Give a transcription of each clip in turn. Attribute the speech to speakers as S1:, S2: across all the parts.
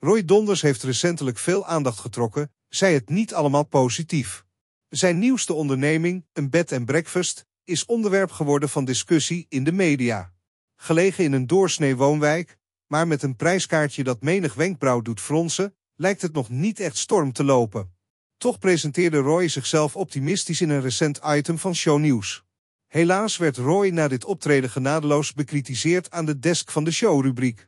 S1: Roy Donders heeft recentelijk veel aandacht getrokken, zij het niet allemaal positief. Zijn nieuwste onderneming, een bed en breakfast, is onderwerp geworden van discussie in de media. Gelegen in een doorsnee woonwijk, maar met een prijskaartje dat menig wenkbrauw doet fronsen, lijkt het nog niet echt storm te lopen. Toch presenteerde Roy zichzelf optimistisch in een recent item van Show Helaas werd Roy na dit optreden genadeloos bekritiseerd aan de desk van de showrubriek.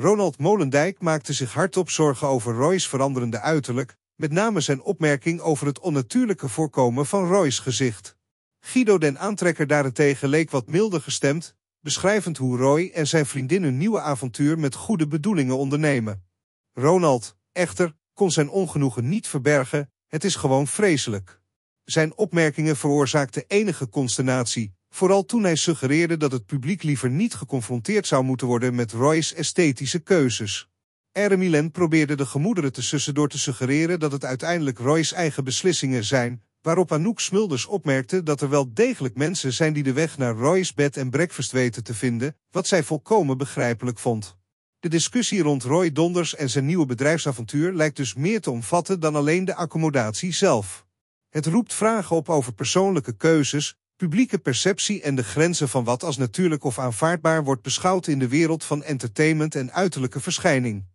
S1: Ronald Molendijk maakte zich hardop zorgen over Roy's veranderende uiterlijk, met name zijn opmerking over het onnatuurlijke voorkomen van Roy's gezicht. Guido den Aantrekker daarentegen leek wat milder gestemd, beschrijvend hoe Roy en zijn vriendin een nieuwe avontuur met goede bedoelingen ondernemen. Ronald, echter, kon zijn ongenoegen niet verbergen, het is gewoon vreselijk. Zijn opmerkingen veroorzaakten enige consternatie, Vooral toen hij suggereerde dat het publiek liever niet geconfronteerd zou moeten worden met Roy's esthetische keuzes. Eremilen probeerde de gemoederen te sussen door te suggereren dat het uiteindelijk Roy's eigen beslissingen zijn, waarop Anouk Smulders opmerkte dat er wel degelijk mensen zijn die de weg naar Roy's bed en breakfast weten te vinden, wat zij volkomen begrijpelijk vond. De discussie rond Roy Donders en zijn nieuwe bedrijfsavontuur lijkt dus meer te omvatten dan alleen de accommodatie zelf. Het roept vragen op over persoonlijke keuzes, publieke perceptie en de grenzen van wat als natuurlijk of aanvaardbaar wordt beschouwd in de wereld van entertainment en uiterlijke verschijning.